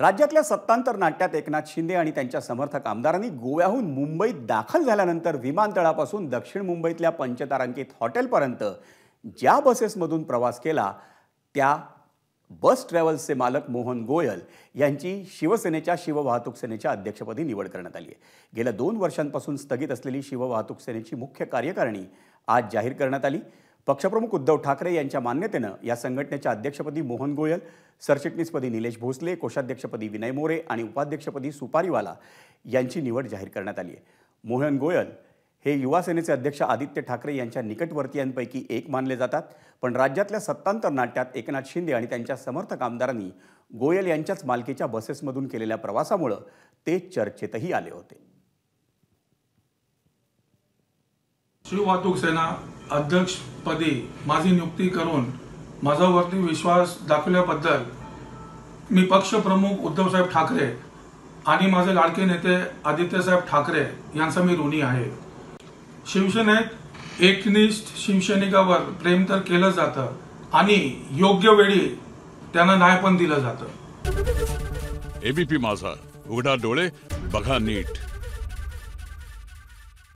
राज्यातल्या सत्तांतर नाट्यात एकनाथ शिंदे आणि त्यांच्या समर्थक आमदारांनी गोव्याहून मुंबईत दाखल झाल्यानंतर विमानतळापासून दक्षिण मुंबईतल्या पंचतारांकित हॉटेलपर्यंत ज्या बसेसमधून प्रवास केला त्या बस ट्रॅव्हल्सचे मालक मोहन गोयल यांची शिवसेनेच्या शिववाहतूक सेनेच्या अध्यक्षपदी निवड करण्यात आली आहे गेल्या दोन वर्षांपासून स्थगित असलेली शिववाहतूक सेनेची मुख्य कार्यकारिणी आज जाहीर करण्यात आली पक्षप्रमुख उद्धव ठाकरे यांच्या मान्यतेनं या संघटनेच्या अध्यक्षपदी मोहन गोयल सरचिटणीसपदी निलेश भोसले कोषाध्यक्षपदी विनय मोरे आणि उपाध्यक्षपदी सुपारीवाला यांची निवड जाहीर करण्यात आली आहे मोहन गोयल हे युवासेनेचे अध्यक्ष आदित्य ठाकरे यांच्या निकटवर्तीयांपैकी एक मानले जातात पण राज्यातल्या सत्तांतर नाट्यात एकनाथ शिंदे आणि त्यांच्या समर्थक आमदारांनी गोयल यांच्याच मालकीच्या बसेसमधून केलेल्या प्रवासामुळं ते चर्चेतही आले होते वाहतूक सेना अध्यक्षपदी माझी नियुक्ती करून माझ्यावरती विश्वास दाखवल्याबद्दल मी पक्षप्रमुख उद्धवसाहेब ठाकरे आणि माझे लाडके नेते आदित्यसाहेब ठाकरे यांचा मी ऋणी आहे शिवसेनेत एकनिष्ठ शिवसैनिकावर प्रेम तर केलं जातं आणि योग्य वेळी त्यांना न्याय पण दिलं जातं एबीपी माझा उघडा डोळे बघा नीट